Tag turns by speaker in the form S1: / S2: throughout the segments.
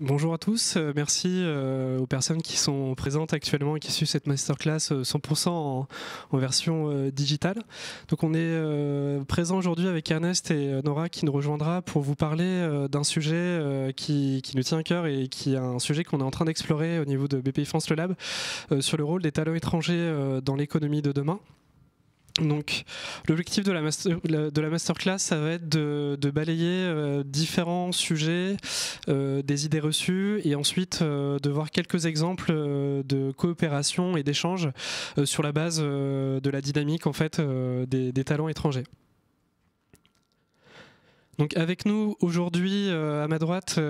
S1: bonjour à tous, euh, merci euh, aux personnes qui sont présentes actuellement et qui suivent cette masterclass 100% euh, en, version digitale. Donc on est présent aujourd'hui avec Ernest et Nora qui nous rejoindra pour vous parler d'un sujet qui, qui, nous tient à cœur et qui est un sujet qu'on est en train d'explorer au niveau de BPI France Le Lab sur le rôle des talents étrangers dans l'économie de demain. Donc, l'objectif de la, masterclass, ça va être de, balayer euh, différents sujets, euh, des idées reçues, et ensuite euh, de voir quelques exemples de coopération et d'échanges sur la base de la dynamique en fait des, talents étrangers. Donc, avec nous aujourd'hui à ma droite.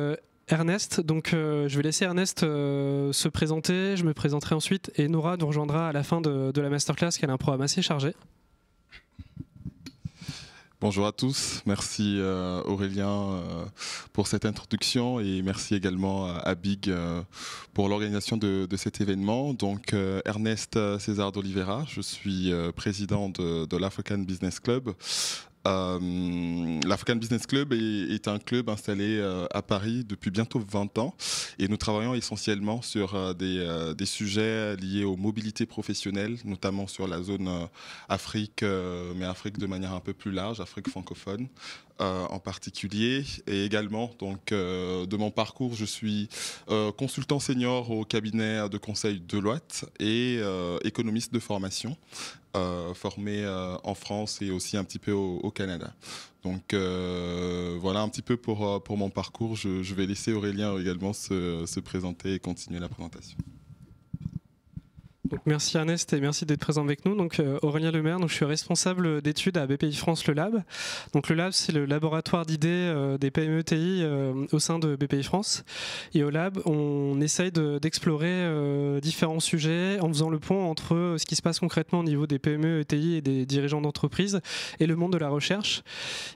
S1: Ernest, donc je vais laisser Ernest se présenter, je me présenterai ensuite et Nora nous rejoindra à la fin de, de la masterclass, qui a un programme assez chargé.
S2: Bonjour à tous, merci euh, Aurélien euh, pour cette introduction et merci également à Big euh, pour l'organisation de, cet événement. Donc Ernest César d'Oliveira, je suis président de l'African Business Club. Euh, L'African Business Club est, un club installé euh, à Paris depuis bientôt 20 ans et nous travaillons essentiellement sur euh, des, sujets liés aux mobilités professionnelles, notamment sur la zone Afrique, mais Afrique de manière un peu plus large, Afrique francophone. en particulier et également donc de mon parcours je suis consultant senior au cabinet de conseil Deloitte et économiste de formation euh, formé euh, en France et aussi un petit peu au, Canada. Donc euh, voilà un petit peu pour, mon parcours. Je, vais laisser Aurélien également se présenter et continuer la présentation
S1: merci Ernest et merci d'être présent avec nous. Donc euh, Aurélien Lemaire, donc, je suis responsable d'études à BPI France Le Lab. Donc le Lab, c'est le laboratoire d'idées euh, des pme TI euh, au sein de BPI France. Et au Lab, on essaye d'explorer différents sujets en faisant le pont entre ce qui se passe concrètement au niveau des PME-ETI et des dirigeants d'entreprise et le monde de la recherche.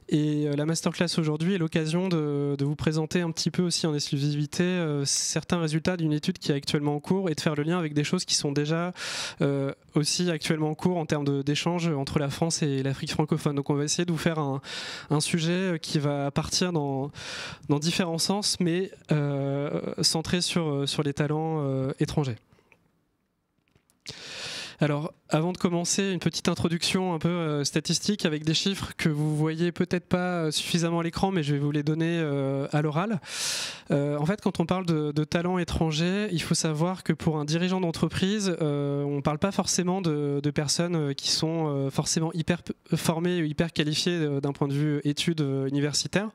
S1: Et la masterclass aujourd'hui est l'occasion de, vous présenter un petit peu aussi en exclusivité certains résultats d'une étude qui est actuellement en cours et de faire le lien avec des choses qui sont déjà euh, aussi actuellement en cours en termes d'échanges entre la France et l'Afrique francophone. Donc on va essayer de vous faire un, sujet euh, qui va partir dans, différents sens, mais euh, centré sur, sur les talents étrangers. Alors, avant de commencer, une petite introduction un peu euh, statistique avec des chiffres que vous voyez peut-être pas euh, suffisamment à l'écran, mais je vais vous les donner euh, à l'oral. en fait, quand on parle de, talent étranger, il faut savoir que pour un dirigeant d'entreprise, on ne parle pas forcément de, de personnes qui sont forcément hyper formées ou hyper qualifiées d'un point de vue études universitaires.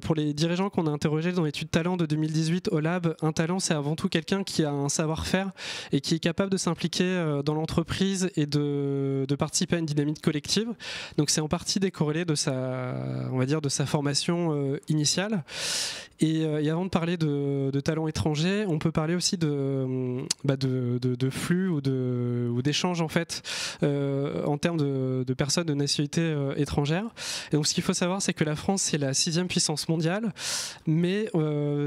S1: pour les dirigeants qu'on a interrogés dans l'étude talent de 2018 au Lab, un talent, c'est avant tout quelqu'un qui a un savoir-faire et qui est capable de s'impliquer dans l'entreprise et de, participer à une dynamique collective. Donc c'est en partie décorrélé de sa, on va dire, de sa formation euh, initiale. Euh, et, avant de parler de, de, talents étrangers, on peut parler aussi de, bah, de, flux ou d'échanges en fait euh, en termes de, personnes de nationalité étrangère. Et donc ce qu'il faut savoir, c'est que la France est la sixième puissance mondiale, mais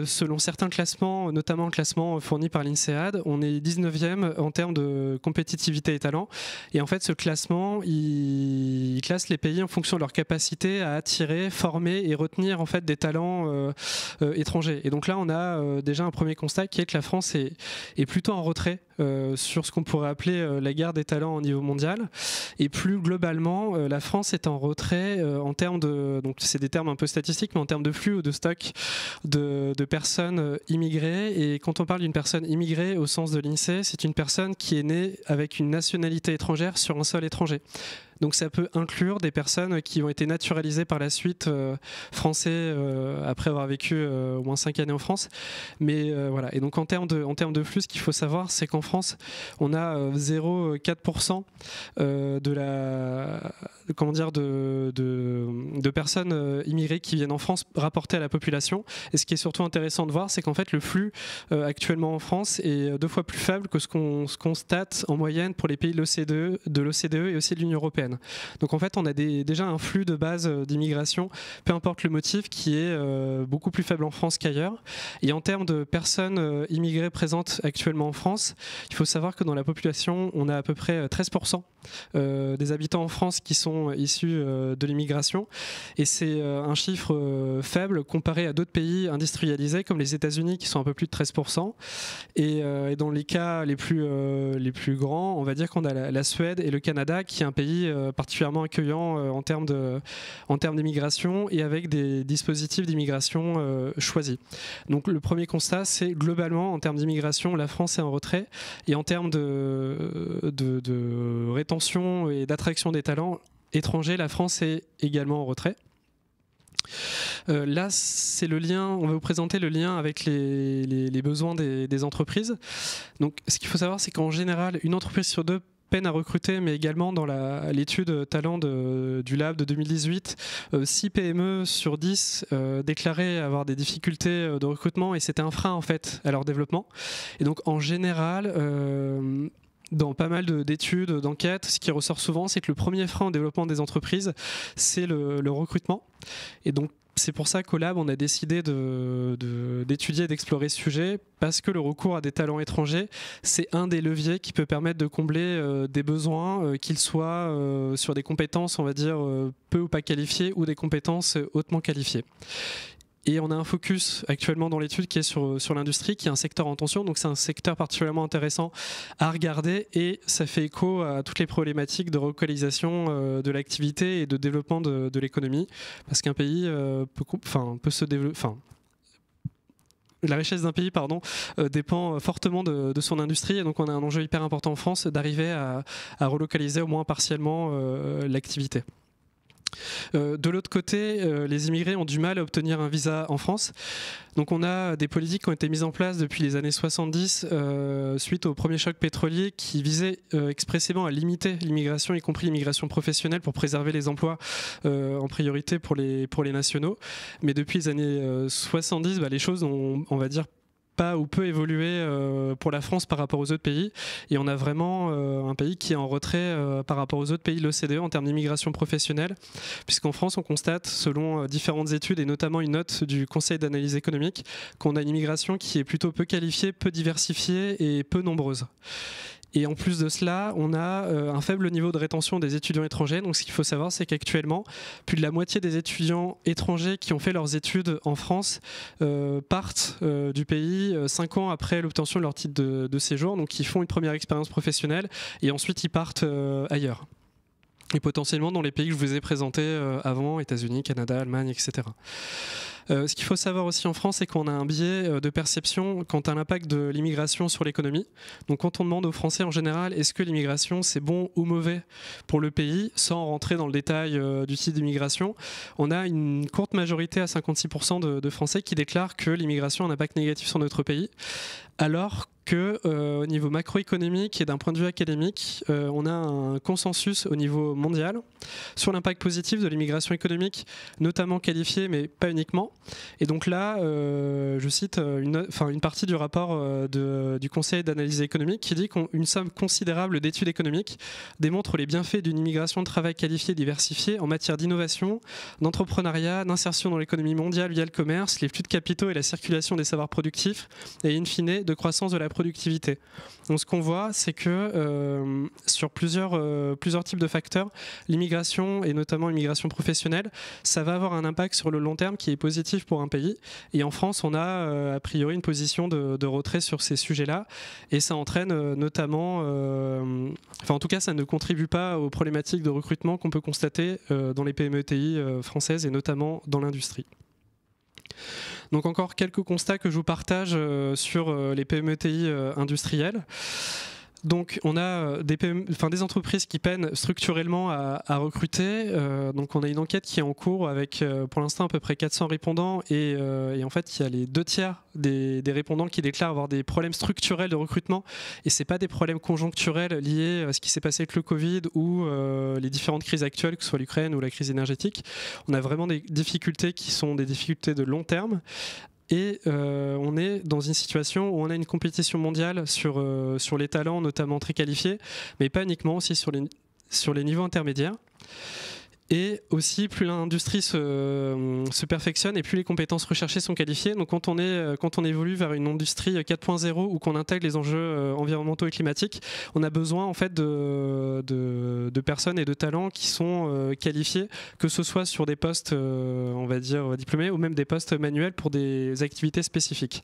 S1: selon certains classements, notamment le classement fourni par l'INSEAD, on est 19e en termes de compétitivité et et en fait, ce classement, il, classe les pays en fonction de leur capacité à attirer, former et retenir en fait des talents euh, euh, étrangers. Et donc là, on a euh, déjà un premier constat qui est que la France est plutôt en retrait euh, sur ce qu'on pourrait appeler euh, la guerre des talents au niveau mondial. Et plus globalement, euh, la France est en retrait en termes de, donc c'est des termes un peu statistiques, mais en termes de flux ou de stock de, de personnes immigrées. Et quand on parle d'une personne immigrée au sens de l'INSEE, c'est une personne qui est née avec une nationalité étrangère sur un sol étranger. Donc ça peut inclure des personnes qui ont été naturalisées par la suite euh, français euh, après avoir vécu euh, au moins 5 années en France. Mais voilà. Et donc en termes de, en termes de flux, ce qu'il faut savoir, c'est qu'en France, on a 0,4% de la comment dire, de, de, personnes euh, immigrées qui viennent en France rapportées à la population. Et ce qui est surtout intéressant de voir, c'est qu'en fait, le flux euh, actuellement en France est euh, deux fois plus faible que ce qu'on constate en moyenne pour les pays de l'OCDE, de e et aussi de l'Union européenne. Donc en fait, on a déjà un flux de base d'immigration, peu importe le motif, qui est beaucoup plus faible en France qu'ailleurs. Et en termes de personnes immigrées présentes actuellement en France, il faut savoir que dans la population, on a à peu près 13% des habitants en France qui sont issus euh, de l'immigration. Et c'est euh, un chiffre euh, faible comparé à d'autres pays industrialisés comme les États-Unis qui sont un peu plus de 13%. Et, dans les cas les plus, les plus grands, on va dire qu'on a la, Suède et le Canada qui est un pays particulièrement accueillant en termes d'immigration et avec des dispositifs d'immigration choisis. Donc le premier constat, c'est globalement en termes d'immigration, la France est en retrait. Et en termes de, de, de rétention et d'attraction des talents, étranger, la France est également en retrait. Euh, là, c'est le lien, on va vous présenter le lien avec les, besoins des, entreprises. Donc, ce qu'il faut savoir, c'est qu'en général, une entreprise sur deux peine à recruter, mais également dans l'étude talent du Lab de 2018, 6 PME sur 10 euh, déclaraient avoir des difficultés euh, de recrutement et c'était un frein en fait à leur développement. Et donc en général, euh, dans pas mal d'études, d'enquêtes, ce qui ressort souvent, c'est que le premier frein au développement des entreprises, c'est le, recrutement. Et donc, c'est pour ça qu'au on a décidé d'étudier et d'explorer ce sujet, parce que le recours à des talents étrangers, c'est un des leviers qui peut permettre de combler euh, des besoins, euh, qu'ils soient euh, sur des compétences, on va dire, peu ou pas qualifiées, ou des compétences hautement qualifiées. Et on a un focus actuellement dans l'étude qui est sur, l'industrie, qui est un secteur en tension. Donc c'est un secteur particulièrement intéressant à regarder et ça fait écho à toutes les problématiques de relocalisation euh, de l'activité et de développement de, l'économie. Parce qu'un pays euh, peut, peut se développer... la richesse d'un pays pardon, euh, dépend fortement de, son industrie. Et donc, on a un enjeu hyper important en France d'arriver à, relocaliser au moins partiellement l'activité. Euh, de l'autre côté, euh, les immigrés ont du mal à obtenir un visa en France. Donc on a des politiques qui ont été mises en place depuis les années 70 euh, suite au premier choc pétrolier qui visait expressément à limiter l'immigration, y compris l'immigration professionnelle, pour préserver les emplois en priorité pour les, pour les nationaux. Mais depuis les années 70, bah, les choses ont, on va dire, pas ou peu évolué euh, pour la France par rapport aux autres pays. Et on a vraiment euh, un pays qui est en retrait euh, par rapport aux autres pays de l'OCDE en termes d'immigration professionnelle, puisqu'en France, on constate, selon différentes études et notamment une note du Conseil d'analyse économique, qu'on a une immigration qui est plutôt peu qualifiée, peu diversifiée et peu nombreuse. Et en plus de cela, on a euh, un faible niveau de rétention des étudiants étrangers. Donc ce qu'il faut savoir, c'est qu'actuellement, plus de la moitié des étudiants étrangers qui ont fait leurs études en France euh, partent euh, du pays cinq ans après l'obtention de leur titre de, séjour. Donc ils font une première expérience professionnelle et ensuite ils partent ailleurs et potentiellement dans les pays que je vous ai présentés euh, avant, États-Unis, Canada, Allemagne, etc. Euh, ce qu'il faut savoir aussi en France, c'est qu'on a un biais euh, de perception quant à l'impact de l'immigration sur l'économie. Donc quand on demande aux Français en général, est-ce que l'immigration c'est bon ou mauvais pour le pays, sans rentrer dans le détail du type d'immigration, on a une courte majorité à 56% de, Français qui déclarent que l'immigration a un impact négatif sur notre pays, alors euh, au niveau macroéconomique et d'un point de vue académique, euh, on a un consensus au niveau mondial sur l'impact positif de l'immigration économique, notamment qualifiée, mais pas uniquement. Et donc là, euh, je cite une, une partie du rapport du Conseil d'analyse économique qui dit qu'une somme considérable d'études économiques démontre les bienfaits d'une immigration de travail qualifiée et diversifiée en matière d'innovation, d'entrepreneuriat, d'insertion dans l'économie mondiale via le commerce, les flux de capitaux et la circulation des savoirs productifs, et in fine de croissance de la production productivité. Donc ce qu'on voit, c'est que euh, sur plusieurs, euh, plusieurs types de facteurs, l'immigration, et notamment l'immigration professionnelle, ça va avoir un impact sur le long terme qui est positif pour un pays. Et en France, on a euh, a priori une position de, de retrait sur ces sujets-là. Et ça entraîne notamment, enfin en tout cas, ça ne contribue pas aux problématiques de recrutement qu'on peut constater dans les PMETI françaises et notamment dans l'industrie. Donc encore quelques constats que je vous partage euh, sur euh, les PMETI euh, industriels. Donc on a euh, des, entreprises qui peinent structurellement à, recruter. Euh, donc on a une enquête qui est en cours avec euh, pour l'instant à peu près 400 répondants et, en fait il y a les deux tiers des, répondants qui déclarent avoir des problèmes structurels de recrutement et ce n'est pas des problèmes conjoncturels liés à ce qui s'est passé avec le Covid ou les différentes crises actuelles que ce soit l'Ukraine ou la crise énergétique. On a vraiment des difficultés qui sont des difficultés de long terme et euh, on est dans une situation où on a une compétition mondiale sur, euh, sur les talents, notamment très qualifiés, mais pas uniquement aussi sur les, sur les niveaux intermédiaires. Et aussi, plus l'industrie euh, se, perfectionne et plus les compétences recherchées sont qualifiées. Donc, quand on, euh, évolue vers une industrie 4.0 euh, ou qu'on intègre les enjeux environnementaux et climatiques, on a besoin en fait de, de personnes et de talents qui sont qualifiés, que ce soit sur des postes, on va dire, diplômés ou même des postes manuels pour des activités spécifiques.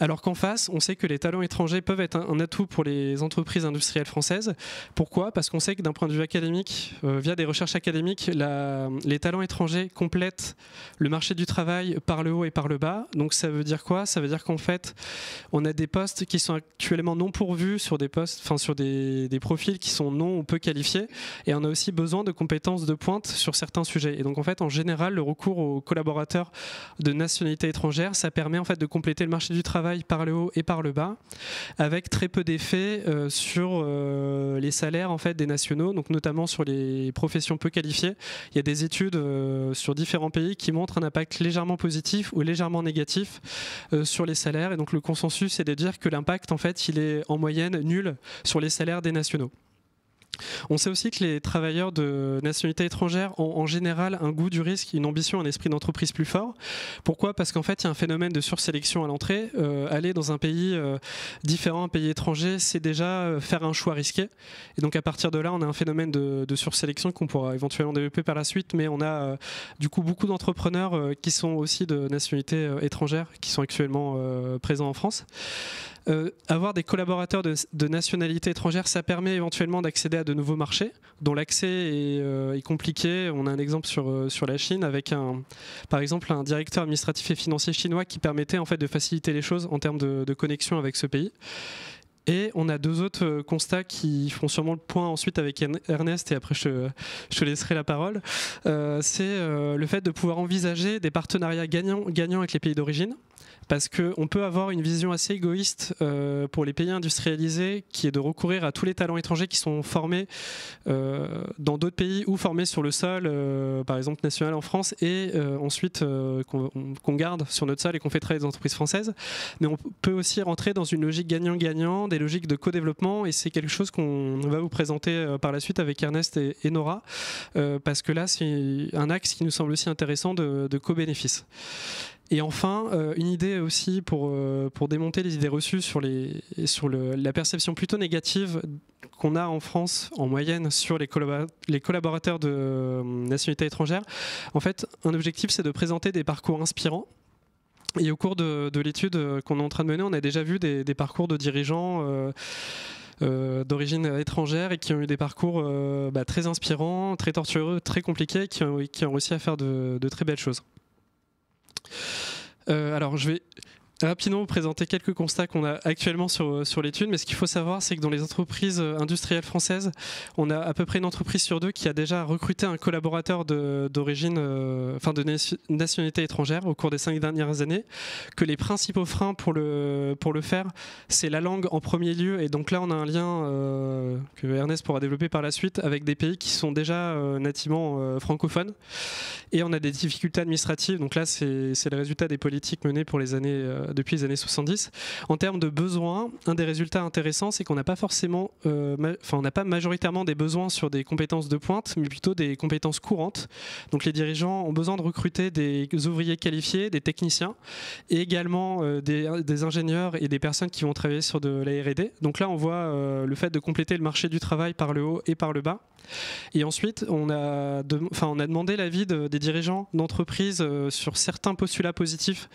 S1: Alors qu'en face, on sait que les talents étrangers peuvent être un, atout pour les entreprises industrielles françaises. Pourquoi Parce qu'on sait que d'un point de vue académique, euh, via des recherches académiques, les talents étrangers complètent le marché du travail par le haut et par le bas. Donc ça veut dire quoi Ça veut dire qu'en fait, on a des postes qui sont actuellement non pourvus sur des postes, enfin sur des, des profils qui sont non ou peu qualifiés, et on a aussi besoin de compétences de pointe sur certains sujets. Et donc en fait, en général, le recours aux collaborateurs de nationalité étrangère, ça permet en fait de compléter le marché du travail par le haut et par le bas, avec très peu d'effet euh, sur euh, les salaires en fait des nationaux, donc notamment sur les professions peu qualifiées. Il y a des études euh, sur différents pays qui montrent un impact légèrement positif ou légèrement négatif sur les salaires, et donc le consensus est de dire que l'impact en fait il est en moyenne nul sur les salaires des nationaux. On sait aussi que les travailleurs de nationalité étrangère ont en général un goût du risque, une ambition, un esprit d'entreprise plus fort. Pourquoi Parce qu'en fait, il y a un phénomène de sursélection à l'entrée. Euh, aller dans un pays euh, différent, un pays étranger, c'est déjà euh, faire un choix risqué. Et donc à partir de là, on a un phénomène de, sursélection qu'on pourra éventuellement développer par la suite. Mais on a du coup beaucoup d'entrepreneurs qui sont aussi de nationalité étrangère, qui sont actuellement présents en France. Euh, avoir des collaborateurs de, nationalité étrangère, ça permet éventuellement d'accéder à de nouveaux marchés, dont l'accès est, euh, compliqué. On a un exemple euh, sur, la Chine avec un, par exemple, un directeur administratif et financier chinois qui permettait en fait de faciliter les choses en termes de, connexion avec ce pays. Et on a deux autres constats qui font sûrement le point ensuite avec Ernest, et après je, te, laisserai la parole. c'est le fait de pouvoir envisager des partenariats gagnants avec les pays d'origine parce qu'on peut avoir une vision assez égoïste euh, pour les pays industrialisés qui est de recourir à tous les talents étrangers qui sont formés euh, dans d'autres pays ou formés sur le sol, euh, par exemple national en France, et ensuite qu'on garde sur notre sol et qu'on fait travailler des entreprises françaises. Mais on peut aussi rentrer dans une logique gagnant-gagnant, des logiques de co-développement, et c'est quelque chose qu'on va vous présenter par la suite avec Ernest et, Nora, parce que là, c'est un axe qui nous semble aussi intéressant de, de co-bénéfice. Et enfin, euh, une idée aussi pour, euh, pour démonter les idées reçues sur, les, sur la perception plutôt négative qu'on a en France en moyenne sur les, les collaborateurs de euh, nationalités nationalité étrangère. En fait, un objectif, c'est de présenter des parcours inspirants. Et au cours de, l'étude qu'on est en train de mener, on a déjà vu des, parcours de dirigeants. d'origine étrangère et qui ont eu des parcours bah, très inspirants, très tortueux, très compliqués, qui ont, réussi à faire de, très belles choses. Euh, alors, je vais rapidement vous présenter quelques constats qu'on a actuellement sur, euh, sur l'étude, mais ce qu'il faut savoir, c'est que dans les entreprises euh, industrielles françaises, on a à peu près une entreprise sur deux qui a déjà recruté un collaborateur d'origine, euh, enfin de nationalité étrangère au cours des cinq dernières années, que les principaux freins pour le, pour le faire, c'est la langue en premier lieu, et donc là on a un lien que Ernest pourra développer par la suite avec des pays qui sont déjà nativement francophones, et on a des difficultés administratives, donc là c'est le résultat des politiques menées pour les années depuis les années 70. En termes de besoins, un des résultats intéressants, c'est qu'on n'a pas forcément, euh, enfin, on n'a pas majoritairement des besoins sur des compétences de pointe, mais plutôt des compétences courantes. Donc les dirigeants ont besoin de recruter des ouvriers qualifiés, des techniciens, et également euh, des, des ingénieurs et des personnes qui vont travailler sur de la R&D. Donc là, on voit euh, le fait de compléter le marché du travail par le haut et par le bas. Et ensuite, on a, demandé l'avis des dirigeants d'entreprise euh, sur certains postulats positifs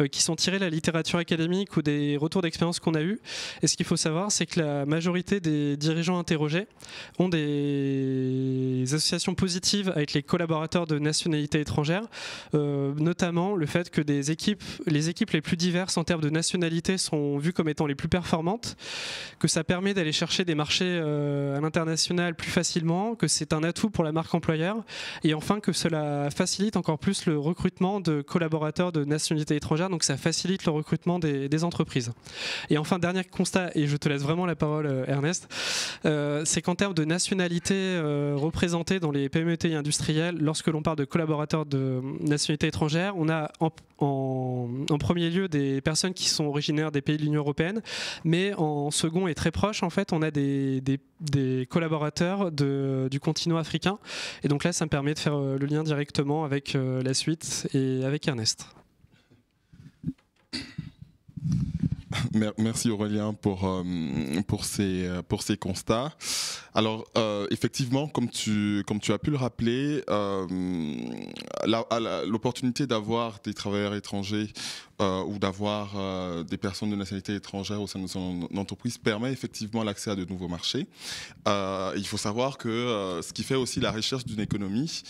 S1: euh, qui sont tirés de la littérature académique ou des retours d'expérience qu'on a eus. Et ce qu'il faut savoir, c'est que la majorité des dirigeants interrogés ont des associations positives avec les collaborateurs de nationalité étrangère. Euh, notamment le fait que les équipes les plus diverses en termes de nationalité sont vues comme étant les plus performantes, que ça permet d'aller chercher des marchés à l'international plus facilement que c'est un atout pour la marque employeur et enfin que cela facilite encore plus le recrutement de collaborateurs de nationalité étrangère, donc ça facilite le recrutement des, entreprises. Et enfin, dernier constat, et je te laisse vraiment la parole euh, Ernest, euh, c'est qu'en termes de nationalité euh, représentée dans les PMET industriels, lorsque l'on parle de collaborateurs de nationalité étrangère, on a en, premier lieu des personnes qui sont originaires des pays de l'Union européenne, mais en second et très proche, en fait, on a des, des des collaborateurs du continent africain. Et donc là, ça me permet de faire euh, le lien directement avec euh, la suite et avec Ernest.
S2: Merci Aurélien pour, euh, pour, ces, pour ces constats. Alors effectivement, comme tu, comme tu as pu le rappeler, l'opportunité d'avoir des travailleurs étrangers euh, ou d'avoir euh, des personnes de nationalité étrangère au sein de son entreprise permet effectivement l'accès à de nouveaux marchés. Euh, il faut savoir que ce qui fait aussi la recherche d'une économie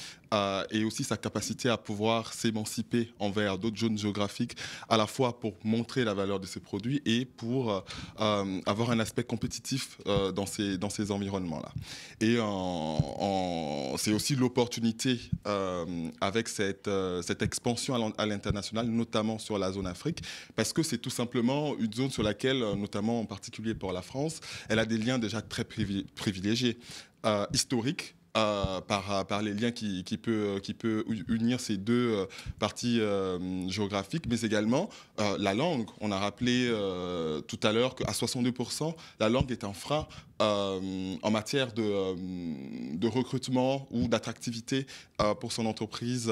S2: et aussi sa capacité à pouvoir s'émanciper envers d'autres zones géographiques, à la fois pour montrer la valeur de ses produits et pour avoir un aspect compétitif dans ces, dans ces environnements-là. Et c'est aussi l'opportunité avec cette, cette expansion à l'international, notamment sur la zone en Afrique, parce que c'est tout simplement une zone sur laquelle, euh, notamment en particulier pour la France, elle a des liens déjà très privilégiés, euh, historiques, euh, par, par, les liens qui, qui, peut, qui, peut, unir ces deux parties géographiques, mais également la langue. On a rappelé tout à l'heure qu'à 62%, la langue est un frein en matière de, de recrutement ou d'attractivité pour son entreprise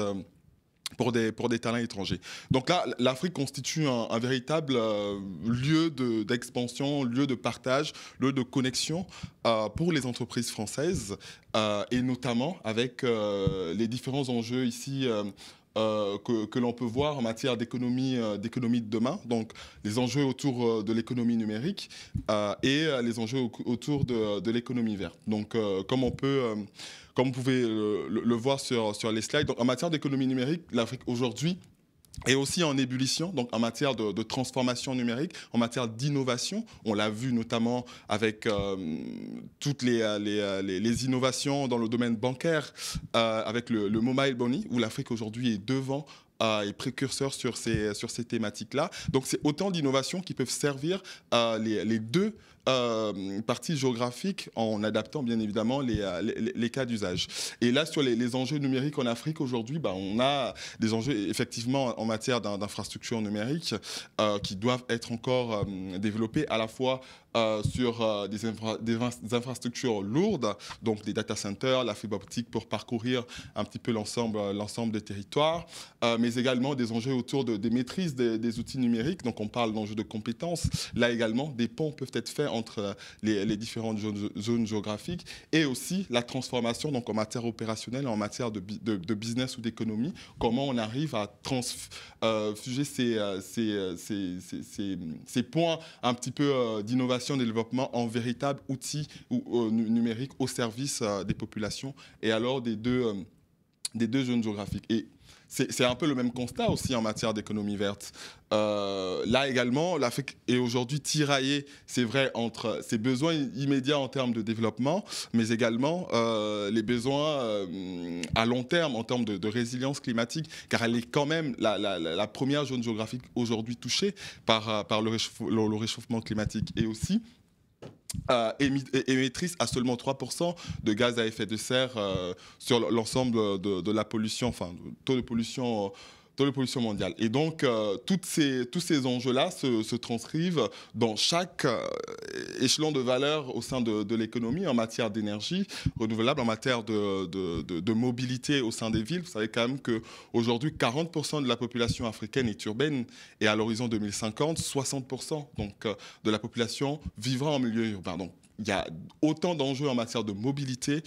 S2: pour des, pour des talents étrangers. Donc là, l'Afrique constitue un, véritable euh, lieu d'expansion, lieu de partage, lieu de connexion euh, pour les entreprises françaises, euh, et notamment avec les différents enjeux ici euh, que, que l'on peut voir en matière d'économie euh, d'économie de demain, donc les enjeux autour euh, de l'économie numérique et les enjeux autour de, de l'économie verte. Donc comme on peut comme vous pouvez le, le, voir sur, sur les slides, donc, en matière d'économie numérique, l'Afrique aujourd'hui et aussi en ébullition, donc en matière de, transformation numérique, en matière d'innovation. On l'a vu notamment avec euh, toutes euh, euh, les, innovations dans le domaine bancaire, avec le, le mobile money, où l'Afrique aujourd'hui est devant et précurseur sur ces, sur ces thématiques-là. Donc c'est autant d'innovations qui peuvent servir les, deux euh, partie géographique en adaptant bien évidemment les, euh, cas d'usage. Et là, sur les, enjeux numériques en Afrique aujourd'hui, bah, on a des enjeux effectivement en matière d'infrastructures numérique euh, qui doivent être encore développés à la fois euh, sur euh, des, infrastructures lourdes, donc des data centers, la fibre optique pour parcourir un petit peu l'ensemble euh, l'ensemble des territoires, mais également des enjeux autour de, des maîtrises des, outils numériques. Donc on parle d'enjeux de compétences. Là également, des ponts peuvent être faits entre les, différentes zones, géographiques et aussi la transformation donc en matière opérationnelle, en matière de, business ou d'économie. Comment on arrive à transfuger ces, ces, points un petit peu d'innovation de développement en véritable outil euh, numérique au service euh, des populations et alors des deux, euh, des deux zones géographiques. Et c'est un peu le même constat aussi en matière d'économie verte. Euh, là également, l'Afrique est aujourd'hui tiraillée, c'est vrai, entre ses besoins immédiats en termes de développement, mais également euh, les besoins euh, à long terme en termes de, résilience climatique, car elle est quand même la, première zone géographique aujourd'hui touchée par, le, réchauffement climatique. Et aussi, émettrice à seulement 3% de gaz à effet de serre euh, sur l'ensemble de, la pollution, enfin, taux de pollution euh, dans les pollutions mondiales. Et donc, euh, toutes ces, tous ces enjeux-là se, transcrivent dans chaque euh, échelon de valeur au sein de, de l'économie en matière d'énergie renouvelable, en matière de, de, mobilité au sein des villes. Vous savez quand même qu'aujourd'hui, 40% de la population africaine est urbaine et à l'horizon 2050, 60% donc, euh, de la population vivra en milieu urbain. Donc, il y a autant d'enjeux en matière de mobilité,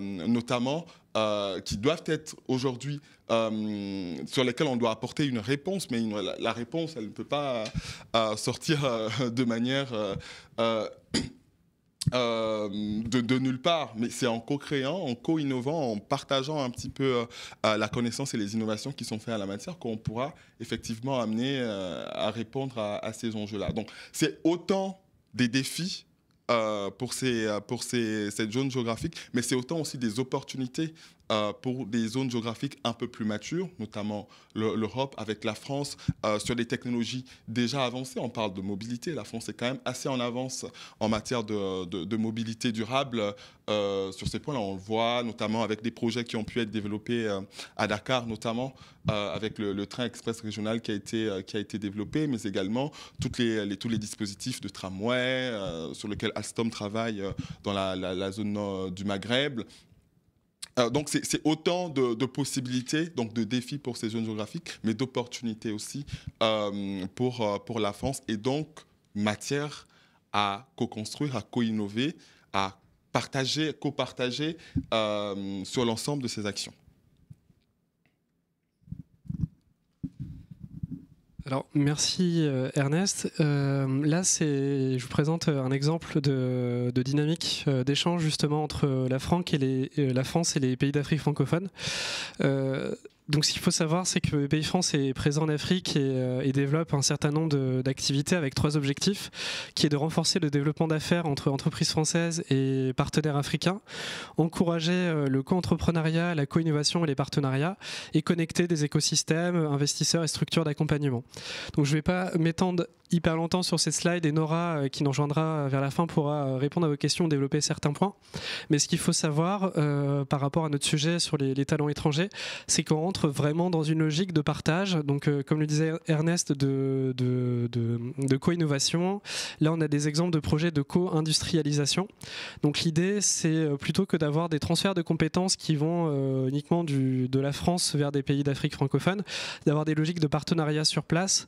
S2: notamment euh, qui doivent être aujourd'hui euh, sur lesquels on doit apporter une réponse, mais la, réponse, elle ne peut pas euh, sortir de manière de, nulle part. Mais c'est en co-créant, en co-innovant, en partageant un petit peu la connaissance et les innovations qui sont faites à la matière qu'on pourra effectivement amener à répondre à ces enjeux-là. Donc c'est autant des défis euh, pour, ces, euh, pour cette zone géographique, mais c'est autant aussi des opportunités euh, pour des zones géographiques un peu plus matures, notamment l'Europe avec la France euh, sur des technologies déjà avancées. On parle de mobilité, la France est quand même assez en avance en matière de, mobilité durable. Euh, sur ces points-là, on le voit notamment avec des projets qui ont pu être développés à Dakar, notamment avec le, train express régional qui a été, développé, mais également toutes tous les dispositifs de tramway sur lesquels Alstom travaille dans la, la, la zone du Maghreb. Euh, donc c'est autant de, possibilités, donc de défis pour ces zones géographiques, mais d'opportunités aussi euh, euh, pour, la France et donc matière à co-construire, à co-innover, à partager, co-partager sur l'ensemble de ces actions.
S1: Alors merci euh, Ernest. Euh, là, c'est, je vous présente euh, un exemple de, dynamique d'échange justement entre la, la France et les pays d'Afrique francophone donc, ce qu'il faut savoir, c'est que Pays France est présent en Afrique et, euh, développe un certain nombre d'activités avec trois objectifs, qui est de renforcer le développement d'affaires entre entreprises françaises et partenaires africains, encourager euh, le co-entrepreneuriat, la co-innovation et les partenariats, et connecter des écosystèmes, investisseurs et structures d'accompagnement. Donc, je ne vais pas m'étendre hyper longtemps sur cette slide et Nora, euh, qui nous rejoindra vers la fin, pourra répondre à vos questions, développer certains points. Mais ce qu'il faut savoir par rapport à notre sujet sur les, les talents étrangers, c'est qu'on vraiment dans une logique de partage. Donc, euh, comme le disait Ernest, de, de, co-innovation. Là, on a des exemples de projets de co-industrialisation. Donc, l'idée, c'est euh, plutôt que d'avoir des transferts de compétences qui vont euh, uniquement du, de la France vers des pays d'Afrique francophone, d'avoir des logiques de partenariat sur place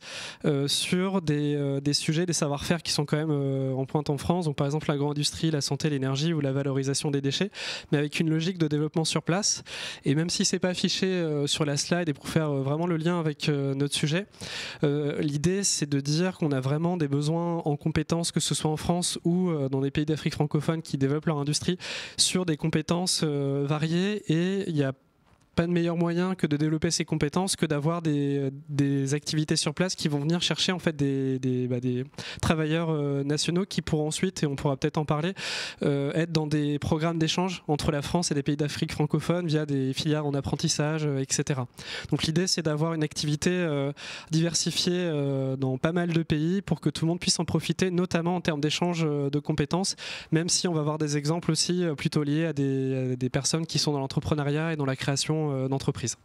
S1: sur des, des, sujets, des savoir-faire qui sont quand même en pointe en France. Donc, par exemple, la grande industrie, la santé, l'énergie ou la valorisation des déchets, mais avec une logique de développement sur place. Et même si c'est pas affiché sur sur la slide et pour faire euh, vraiment le lien avec euh, notre sujet, euh, l'idée c'est de dire qu'on a vraiment des besoins en compétences, que ce soit en France ou dans des pays d'Afrique francophone qui développent leur industrie, sur des compétences variées et il y a pas de meilleur moyen que de développer ses compétences que d'avoir des, euh, activités sur place qui vont venir chercher en fait des, bah, travailleurs euh, nationaux qui pourront ensuite, et on pourra peut-être en parler, euh, être dans des programmes d'échange entre la France et des pays d'Afrique francophone via des filières en apprentissage, etc. Donc l'idée c'est d'avoir une activité diversifiée dans pas mal de pays pour que tout le monde puisse en profiter, notamment en termes d'échange de compétences, même si on va avoir des exemples aussi plutôt liés à des, à des personnes qui sont dans l'entrepreneuriat et dans la création euh, d'entreprise.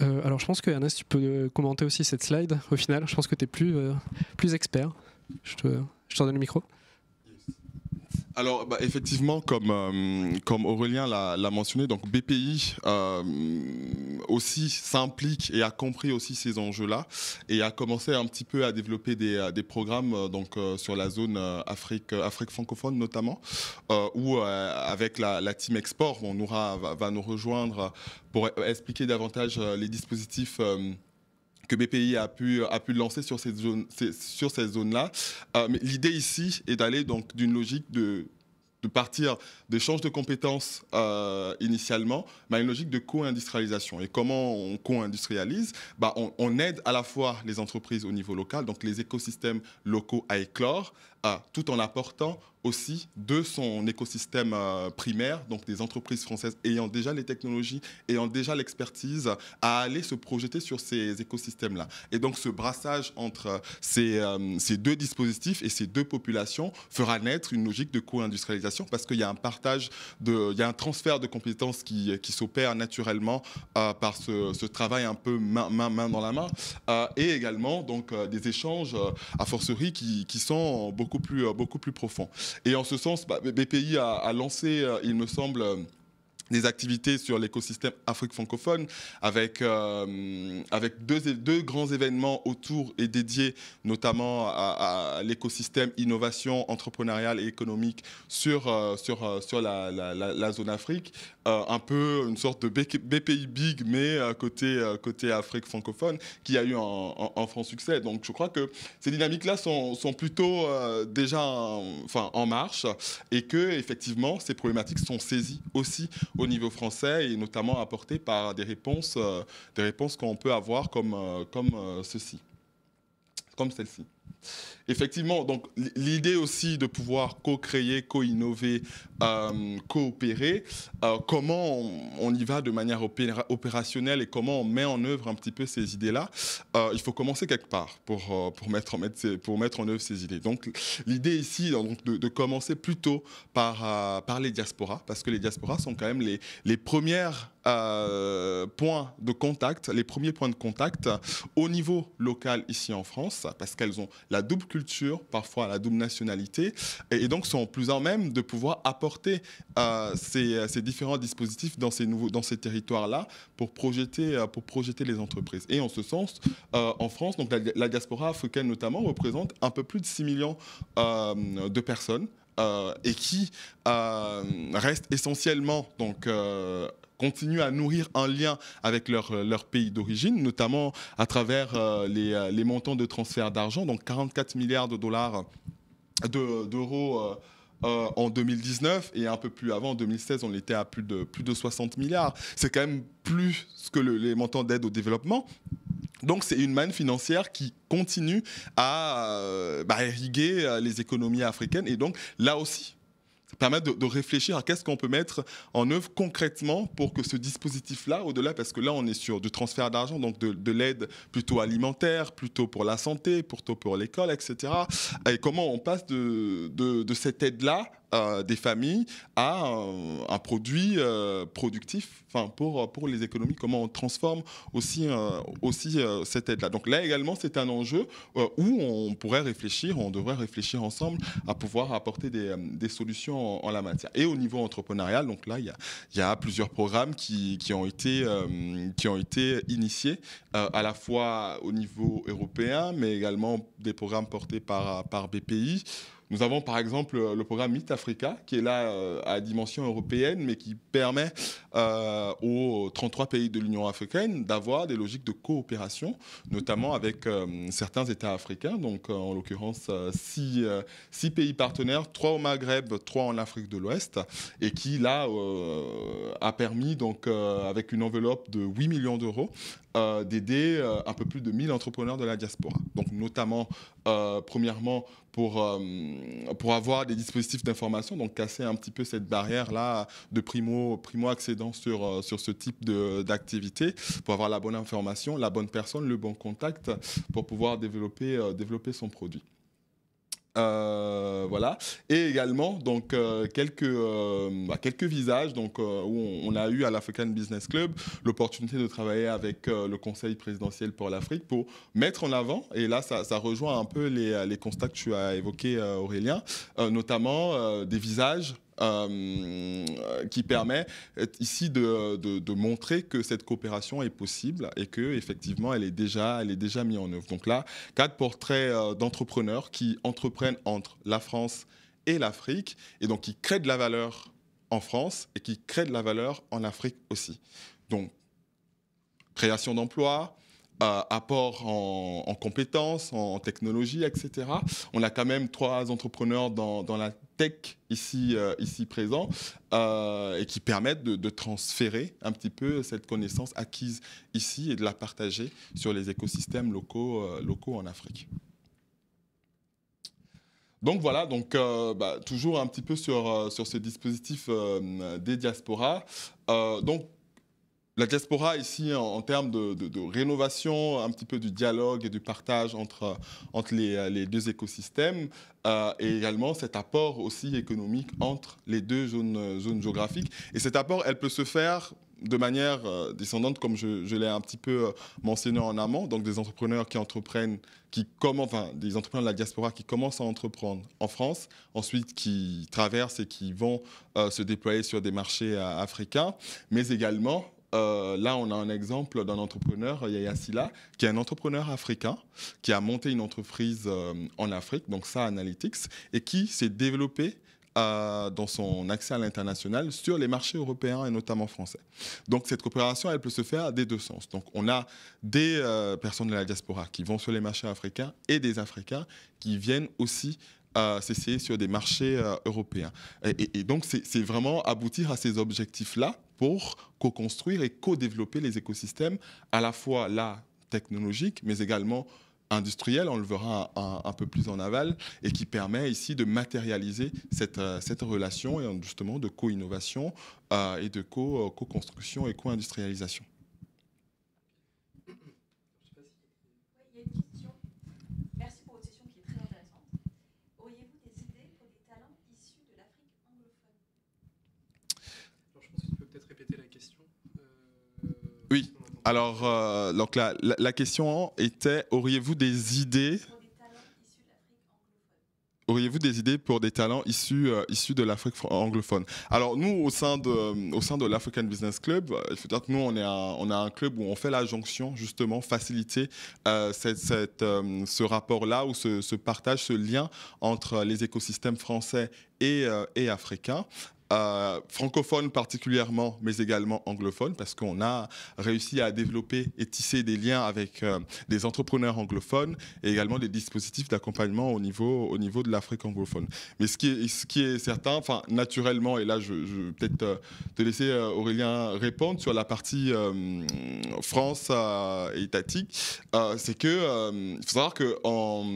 S1: Euh, alors je pense que Ernest tu peux euh, commenter aussi cette slide au final. Je pense que tu es plus, plus expert. Je te, je te redonne le micro.
S2: Alors bah, effectivement, comme, euh, comme Aurélien l'a mentionné, donc BPI euh, aussi s'implique et a compris aussi ces enjeux-là et a commencé un petit peu à développer des, euh, des programmes donc, sur la zone Afrique, Afrique francophone notamment, où avec la, team export, on aura, va, nous rejoindre pour expliquer davantage les dispositifs que BPI a pu, a pu lancer sur cette zone, sur ces zones-là. Euh, l'idée ici est d'aller donc d'une logique de, de partir d'échanges de compétences euh, initialement, mais à une logique de co-industrialisation. Et comment on co-industrialise bah, on, aide à la fois les entreprises au niveau local, donc les écosystèmes locaux à éclore, à euh, tout en apportant aussi de son écosystème euh, primaire, donc des entreprises françaises ayant déjà les technologies, ayant déjà l'expertise, à aller se projeter sur ces écosystèmes-là. Et donc ce brassage entre euh, euh, ces, deux dispositifs et ces deux populations fera naître une logique de co-industrialisation parce qu'il y a un partage, de, il y a un transfert de compétences qui, s'opère naturellement par ce, travail un peu main, dans la main et également donc, des échanges, à forcerie, qui, sont beaucoup plus, beaucoup plus profonds. Et en ce sens, BPI bah, a lancé, euh, il me semble, euh, des activités sur l'écosystème Afrique francophone avec, euh, avec deux, deux, grands événements autour et dédiés notamment à, l'écosystème innovation entrepreneuriale et économique sur, euh, sur, euh, sur la, la, zone Afrique. un peu une sorte de BPI Big, mais côté, côté Afrique francophone, qui a eu un, franc succès. Donc je crois que ces dynamiques-là sont, sont, plutôt déjà en, enfin, en marche et que effectivement ces problématiques sont saisies aussi au niveau français et notamment apporté par des réponses, euh, des réponses qu'on peut avoir comme, euh, comme euh, ceci, comme celle-ci effectivement, donc l'idée aussi de pouvoir co-créer, co-innover, euh, coopérer, euh, comment on, y va de manière opérationnelle et comment on met en œuvre un petit peu ces idées-là, euh, il faut commencer quelque part pour, pour, mettre, pour mettre en œuvre ces idées. Donc l'idée ici, donc, de, commencer plutôt par, par les diasporas, parce que les diasporas sont quand même les, les premières points de contact, les premiers points de contact au niveau local ici en France, parce qu'elles ont la double culture parfois à la double nationalité, et, donc sont plus en même de pouvoir apporter euh, euh, ces, différents dispositifs dans ces, nouveaux, dans ces territoires-là pour projeter, euh, pour projeter les entreprises. Et en ce sens, en France, donc la, diaspora africaine notamment représente un peu plus de 6 millions de personnes. et qui euh, reste essentiellement donc euh, continuent à nourrir un lien avec leur, euh, pays d'origine, notamment à travers euh, euh, les, montants de transfert d'argent, donc 44 milliards de dollars d'euros. en 2019 et un peu plus avant, en 2016, on était à plus de, plus de 60 milliards. C'est quand même plus que les montants d'aide au développement. Donc c'est une manne financière qui continue à bah, irriguer les économies africaines. Et donc là aussi, permettre de, réfléchir à qu'est-ce qu'on peut mettre en œuvre concrètement pour que ce dispositif-là, au-delà, parce que là on est sur du transfert d'argent, donc de, l'aide plutôt alimentaire, plutôt pour la santé, plutôt pour l'école, etc. Et comment on passe de cette aide-là euh, des familles à euh, un, produit euh, productif enfin pour, pour les économies, comment on transforme aussi, aussi cette aide-là. Donc là également, c'est un enjeu où on pourrait réfléchir, on devrait réfléchir ensemble à pouvoir apporter des, solutions en, la matière. Et au niveau entrepreneurial, donc là, il y a, plusieurs programmes qui, ont, été, qui ont été initiés, à la fois au niveau européen, mais également des programmes portés par, par BPI nous avons par exemple euh, le programme Meet Africa, qui est là euh, à dimension européenne, mais qui permet euh, aux 33 pays de l'Union africaine d'avoir des logiques de coopération, notamment avec certains États africains, donc en l'occurrence 6 six, pays partenaires, 3 au Maghreb, 3 en Afrique de l'Ouest, et qui là a permis, donc avec une enveloppe de 8 millions d'euros, euh, d'aider euh, un peu plus de 1000 entrepreneurs de la diaspora. Donc notamment, euh, premièrement, pour, avoir des dispositifs d'information, donc casser un petit peu cette barrière-là de primo, primo accédant sur, ce type d'activité, pour avoir la bonne information, la bonne personne, le bon contact, pour pouvoir développer son produit. Euh, voilà. Et également, donc, euh, quelques, euh, bah, quelques visages donc, où on, a eu à l'African Business Club l'opportunité de travailler avec le Conseil présidentiel pour l'Afrique pour mettre en avant, et là, ça, rejoint un peu les, les, constats que tu as évoqués, Aurélien, notamment des visages euh, qui permet euh, ici de, montrer que cette coopération est possible et que effectivement elle est déjà, elle est déjà mise en œuvre. Donc là, quatre portraits euh, d'entrepreneurs qui entreprennent entre la France et l'Afrique et donc qui créent de la valeur en France et qui créent de la valeur en Afrique aussi. Donc création d'emplois, apport en, compétences, en technologie, etc. On a quand même trois entrepreneurs dans la ici, euh, ici présents euh, et qui permettent de, transférer un petit peu cette connaissance acquise ici et de la partager sur les écosystèmes locaux, euh, locaux en Afrique. Donc voilà, donc bah, toujours un petit peu sur, sur ce dispositif des diasporas. donc la diaspora ici, en, termes de, rénovation, un petit peu du dialogue et du partage entre, entre les, euh, deux écosystèmes, euh, et également cet apport aussi économique entre les deux zones, euh, zones géographiques. Et cet apport, elle peut se faire de manière descendante, comme je, l'ai un petit peu mentionné en amont, donc des entrepreneurs qui entreprennent, qui commencent, enfin, des entrepreneurs de la diaspora qui commencent à entreprendre en France, ensuite qui traversent et qui vont se déployer sur des marchés africains, mais également euh, là, on a un exemple d'un entrepreneur, Yaya Silla, qui est un entrepreneur africain, qui a monté une entreprise euh, en Afrique, donc ça Analytics, et qui s'est développé euh, dans son accès à l'international sur les marchés européens et notamment français. Donc cette coopération, elle peut se faire des deux sens. Donc on a des personnes de la diaspora qui vont sur les marchés africains et des Africains qui viennent aussi s'essayer sur des marchés européens. et donc c'est vraiment aboutir à ces objectifs-là pour co-construire et co-développer les écosystèmes, à la fois là, technologiques, mais également industriels, on le verra un, peu plus en aval, et qui permet ici de matérialiser cette, euh, cette relation et justement de co-innovation euh, et de euh, co-construction et co-industrialisation. Alors, euh, donc la, la, question était auriez-vous des idées Auriez-vous des idées pour des talents issus, euh, de l'Afrique anglophone Alors nous, au sein de, euh, au sein de l'African Business Club, nous, on, est on a un club où on fait la jonction, justement, faciliter ce rapport-là ou ce, partage, ce lien entre les écosystèmes français et, et africains francophones euh, francophone particulièrement, mais également anglophone, parce qu'on a réussi à développer et tisser des liens avec euh, des entrepreneurs anglophones et également des dispositifs d'accompagnement au niveau, au niveau de l'Afrique anglophone. Mais ce qui est, ce qui est certain, enfin, naturellement, et là, je, vais peut-être euh, te laisser, Aurélien, répondre sur la partie France et étatique, c'est que, faut savoir qu'en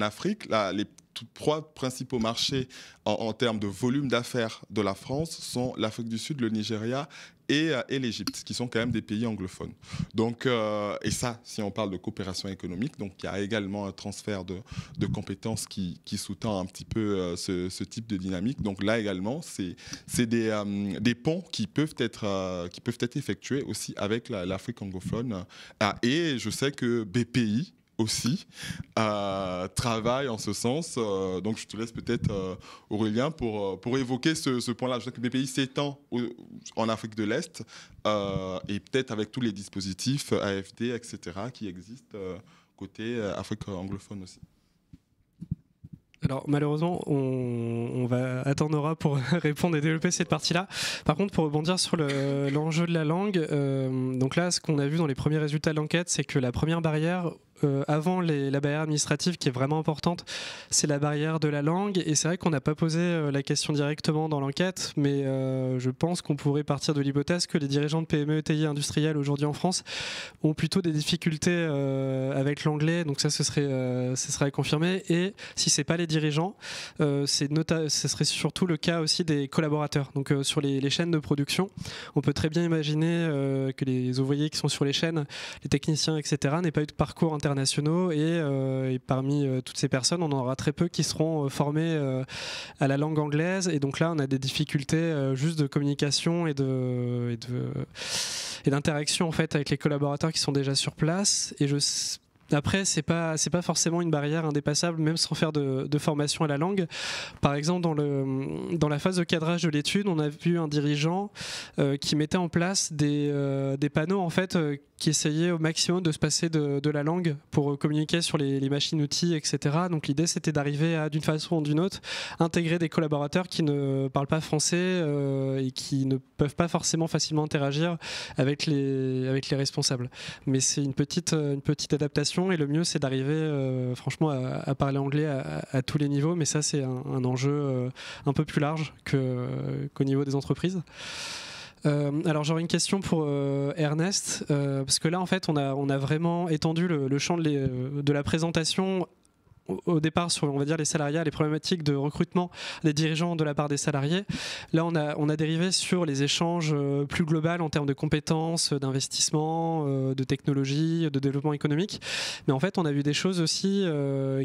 S2: Afrique, les trois principaux marchés en, termes de volume d'affaires de la France sont l'Afrique du Sud, le Nigeria et, euh, et l'Égypte, qui sont quand même des pays anglophones. Donc, euh, et ça, si on parle de coopération économique, donc il y a également un transfert de, compétences qui, sous-tend un petit peu euh, ce, type de dynamique. Donc là également, c'est des, ponts qui peuvent être, qui peuvent être effectués aussi avec l'Afrique anglophone. Ah, et je sais que BPI, aussi euh, travaille en ce sens. Euh, donc je te laisse peut-être euh, Aurélien pour, euh, pour évoquer ce, point-là. Je sais que BPI s'étend en Afrique de l'Est et peut-être avec tous les dispositifs AFD, etc., qui existent côté Afrique anglophone aussi.
S1: Alors malheureusement, on, va attendre Nora pour répondre et développer cette partie-là. Par contre, pour rebondir sur l'enjeu de la langue, donc là, ce qu'on a vu dans les premiers résultats de l'enquête, c'est que la première barrière euh, avant les, la barrière administrative qui est vraiment importante, c'est la barrière de la langue. Et c'est vrai qu'on n'a pas posé euh, la question directement dans l'enquête, mais euh, je pense qu'on pourrait partir de l'hypothèse que les dirigeants de PME ETI industriels aujourd'hui en France ont plutôt des difficultés avec l'anglais. Donc ça, ce serait, ce serait confirmé. Et si c'est pas les dirigeants, c'est ce serait surtout le cas aussi des collaborateurs. Donc sur les, chaînes de production, on peut très bien imaginer que les ouvriers qui sont sur les chaînes, les techniciens, etc., n'aient pas eu de parcours internationaux et, euh, parmi euh, toutes ces personnes, on en aura très peu qui seront euh, formés à la langue anglaise et donc là on a des difficultés juste de communication et de et d'interaction en fait avec les collaborateurs qui sont déjà sur place et après, c'est pas c'est pas forcément une barrière indépassable, même sans faire de, formation à la langue. Par exemple, dans le dans la phase de cadrage de l'étude, on a vu un dirigeant qui mettait en place des, des panneaux en fait qui essayait au maximum de se passer de, la langue pour euh, communiquer sur les, machines-outils, etc. Donc l'idée, c'était d'arriver d'une façon ou d'une autre, intégrer des collaborateurs qui ne parlent pas français euh, et qui ne peuvent pas forcément facilement interagir avec les, responsables. Mais c'est une petite, euh, une petite adaptation et le mieux, c'est d'arriver, franchement, à, parler anglais à, tous les niveaux. Mais ça, c'est un, enjeu un peu plus large qu'au niveau des entreprises. Euh, alors j'aurais une question pour euh, Ernest, euh, parce que là en fait on a, on a vraiment étendu le, champ de, la présentation au, départ sur on va dire les salariés, les problématiques de recrutement des dirigeants de la part des salariés. Là on a, on a dérivé sur les échanges plus globales en termes de compétences, d'investissement, de technologie, de développement économique. Mais en fait on a vu des choses aussi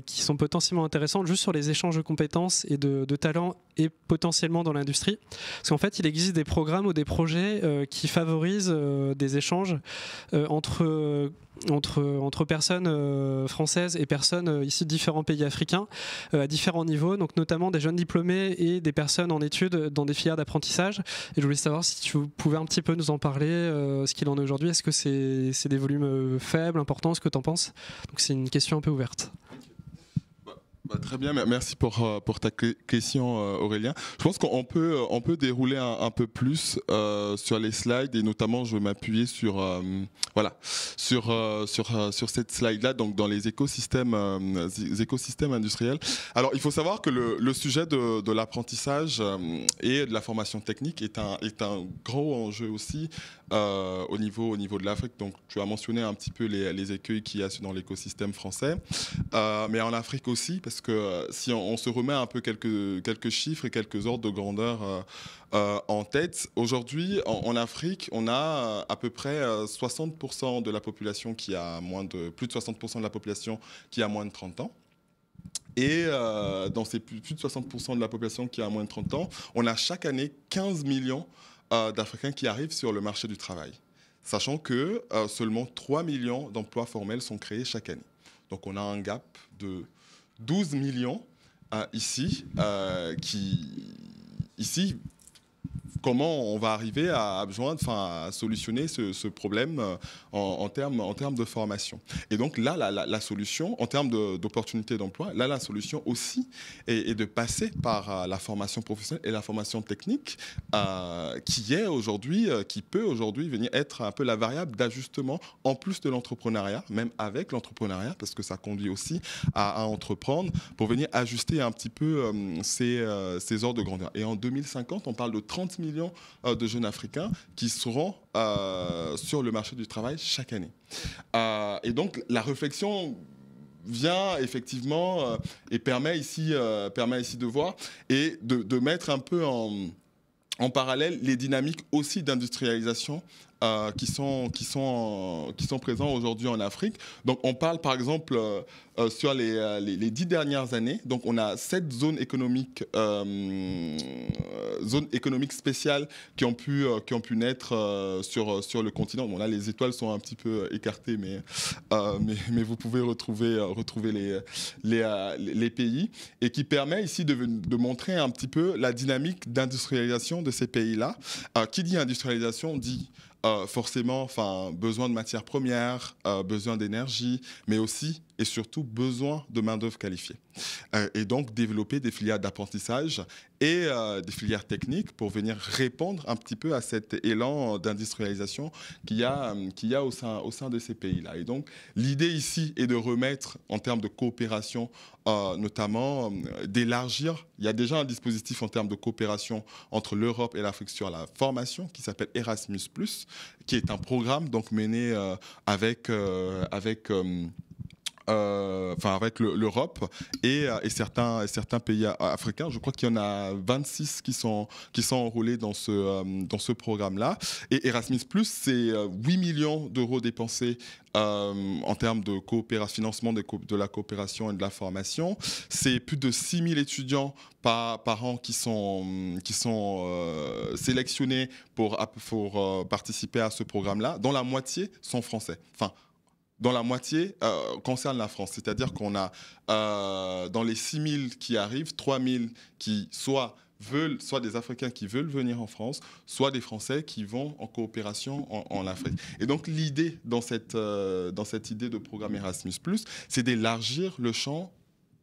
S1: qui sont potentiellement intéressantes juste sur les échanges de compétences et de, de talents et potentiellement dans l'industrie. Parce qu'en fait, il existe des programmes ou des projets euh, qui favorisent euh, des échanges euh, entre, entre, entre personnes françaises et personnes ici de différents pays africains à différents niveaux, donc notamment des jeunes diplômés et des personnes en études dans des filières d'apprentissage. Et je voulais savoir si tu pouvais un petit peu nous en parler, ce qu'il en est aujourd'hui. Est-ce que c'est des volumes faibles, importants, ce que tu en penses Donc c'est une question un peu ouverte.
S2: Bah, très bien, merci pour, euh, pour ta question euh, Aurélien. Je pense qu'on peut, euh, on peut dérouler un, peu plus sur les slides et notamment je vais m'appuyer sur, voilà, sur, sur, sur cette slide-là, donc dans les écosystèmes, écosystèmes industriels. Alors il faut savoir que le, sujet de, de l'apprentissage et de la formation technique est un, est un gros enjeu aussi euh, au, niveau, au niveau de l'Afrique. Donc, tu as mentionné un petit peu les, les écueils qu'il y a dans l'écosystème français, euh, mais en Afrique aussi, parce que euh, si on, se remet un peu quelques, quelques chiffres et quelques ordres de grandeur en tête, aujourd'hui, en, Afrique, on a à peu près 60% de la population qui a moins de, plus de 60% de la population qui a moins de 30 ans. Et dans ces plus de 60% de la population qui a moins de 30 ans, on a chaque année 15 millions euh, d'Africains qui arrivent sur le marché du travail, sachant que euh, seulement 3 millions d'emplois formels sont créés chaque année. Donc on a un gap de 12 millions euh, ici qui ici comment on va arriver à, joindre, enfin, à solutionner ce, problème euh, en, termes, en termes de formation. Et donc là, la, solution, en termes d'opportunités d'emploi, là, la solution aussi est, de passer par euh, la formation professionnelle et la formation technique euh, qui est aujourd'hui, qui peut aujourd'hui venir être un peu la variable d'ajustement en plus de l'entrepreneuriat, même avec l'entrepreneuriat, parce que ça conduit aussi à, entreprendre pour venir ajuster un petit peu ces, ces ordres de grandeur. Et en 2050, on parle de 30 000 euh, de jeunes africains qui seront euh, sur le marché du travail chaque année. Euh, et donc la réflexion vient effectivement et permet ici, permet ici de voir et de, mettre un peu en en parallèle les dynamiques aussi d'industrialisation euh, qui, sont, qui, sont, euh, qui sont présents aujourd'hui en Afrique. Donc on parle par exemple euh, sur les, les, dix dernières années, donc on a sept zones économiques, zones économiques spéciales qui ont pu, qui ont pu naître sur, sur le continent. Bon là les étoiles sont un petit peu écartées, mais, mais, mais, vous pouvez retrouver, retrouver les, les, les, pays et qui permet ici de montrer un petit peu la dynamique d'industrialisation de ces pays-là. qui dit industrialisation dit euh, forcément, enfin, besoin de matières premières, euh, besoin d'énergie, mais aussi et surtout besoin de main-d'œuvre qualifiée. Euh, et donc développer des filières d'apprentissage et euh, des filières techniques pour venir répondre un petit peu à cet élan d'industrialisation qu'il y a, euh, qu'il y a au, sein, au sein de ces pays-là. Et donc l'idée ici est de remettre en termes de coopération notamment d'élargir. Il y a déjà un dispositif en termes de coopération entre l'Europe et l'Afrique sur la formation qui s'appelle Erasmus, qui est un programme donc mené avec, avec euh, enfin avec l'Europe et, euh, certains, certains pays africains. Je crois qu'il y en a 26 qui sont, qui sont enrôlés dans ce, euh, dans ce programme-là. Et Erasmus, c'est 8 millions d'euros dépensés en termes de financement de, de, la coopération et de la formation. C'est plus de 6 000 étudiants par, an qui sont, qui sont sélectionnés pour, pour participer à ce programme-là, dont la moitié sont français. Enfin, dont la moitié euh, concerne la France. C'est-à-dire qu'on a, euh, dans les 6 000 qui arrivent, 3 000 qui soit veulent, soit des Africains qui veulent venir en France, soit des Français qui vont en coopération en, Afrique. Et donc l'idée dans cette, euh, dans cette idée de programme Erasmus, c'est d'élargir le champ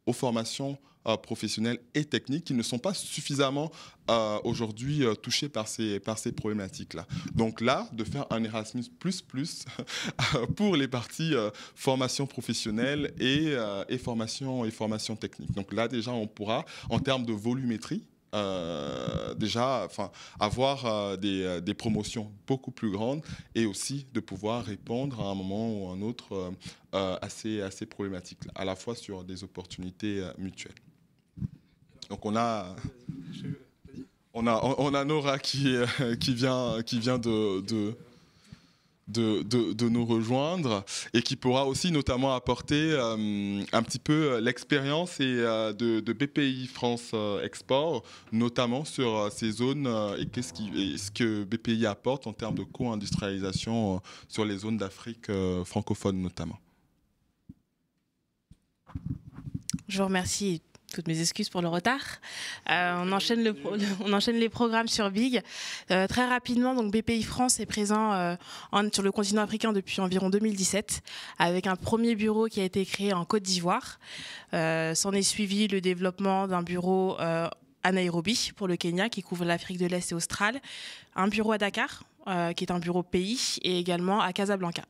S2: aux formations euh, professionnels et techniques qui ne sont pas suffisamment euh, aujourd'hui euh, touchés par ces, par ces problématiques-là. Donc là, de faire un Erasmus plus plus pour les parties formation professionnelle et, et, formation, et formation technique. Donc là, déjà, on pourra, en termes de volumétrie, déjà enfin, avoir des, des, promotions beaucoup plus grandes et aussi de pouvoir répondre à un moment ou un autre euh, à ces, à problématiques, à la fois sur des opportunités mutuelles. Donc on a on a, on a Nora qui, euh, qui vient, qui vient de, de nous rejoindre et qui pourra aussi notamment apporter euh, un petit peu euh, l'expérience de, BPI France Export, notamment sur ces zones et qu'est-ce qui, ce que BPI apporte en termes de co-industrialisation sur les zones d'Afrique francophone notamment.
S3: Je vous remercie toutes mes excuses pour le retard. Euh, on, enchaîne le, les programmes sur Big. Euh, très rapidement, donc BPI France est présent euh, sur le continent africain depuis environ 2017, avec un premier bureau qui a été créé en Côte d'Ivoire. S'en est suivi le développement d'un bureau à Nairobi pour le Kenya, qui couvre l'Afrique de l'Est et Austral, un bureau à Dakar, qui est un bureau pays, et également à Casablanca.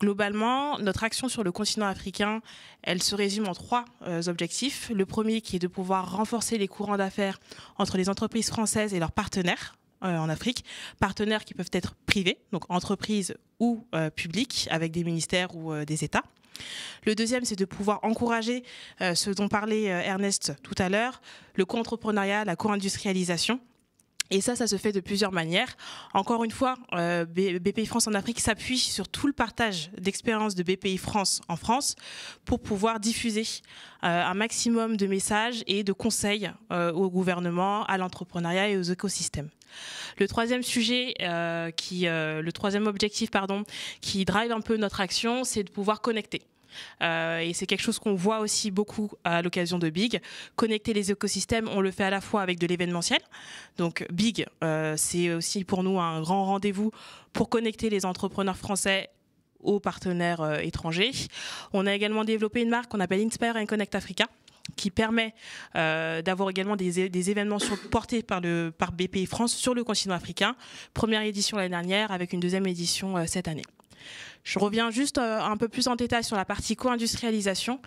S3: Globalement, notre action sur le continent africain, elle se résume en trois euh, objectifs. Le premier qui est de pouvoir renforcer les courants d'affaires entre les entreprises françaises et leurs partenaires euh, en Afrique, partenaires qui peuvent être privés, donc entreprises ou publics euh, publiques, avec des ministères ou des États. Le deuxième, c'est de pouvoir encourager ce dont parlait Ernest tout à l'heure, le co-entrepreneuriat, la co-industrialisation, et ça, ça se fait de plusieurs manières. Encore une fois, euh, BPI France en Afrique s'appuie sur tout le partage d'expériences de BPI France en France pour pouvoir diffuser euh, un maximum de messages et de conseils euh, au gouvernement, à l'entrepreneuriat et aux écosystèmes. Le troisième sujet, qui, le troisième objectif, pardon, qui drive un peu notre action, c'est de pouvoir connecter. Euh, et c'est quelque chose qu'on voit aussi beaucoup à l'occasion de Big. Connecter les écosystèmes, on le fait à la fois avec de l'événementiel. Donc Big, euh, c'est aussi pour nous un grand rendez-vous pour connecter les entrepreneurs français aux partenaires euh, étrangers. On a également développé une marque qu'on appelle Inspire and Connect Africa qui permet d'avoir également des, événements portés par, le, par BPI France sur le continent africain. Première édition l'année dernière avec une deuxième édition cette année. Je reviens juste euh, un peu plus en détail sur la partie co-industrialisation.